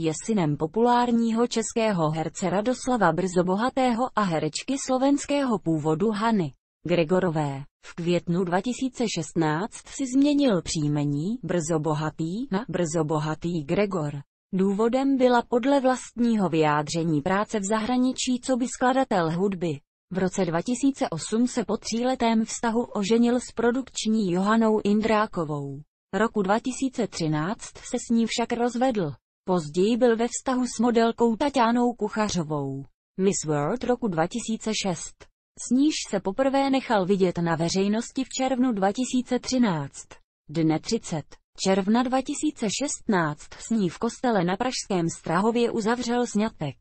Je synem populárního českého herce Radoslava Brzobohatého a herečky slovenského původu Hany Gregorové. V květnu 2016 si změnil příjmení Brzobohatý na Brzobohatý Gregor. Důvodem byla podle vlastního vyjádření práce v zahraničí co by skladatel hudby. V roce 2008 se po tříletém vztahu oženil s produkční Johanou Indrákovou. Roku 2013 se s ní však rozvedl. Později byl ve vztahu s modelkou Tatianou Kuchařovou. Miss World roku 2006. S níž se poprvé nechal vidět na veřejnosti v červnu 2013. Dne 30. června 2016 s ní v kostele na Pražském Strahově uzavřel sňatek.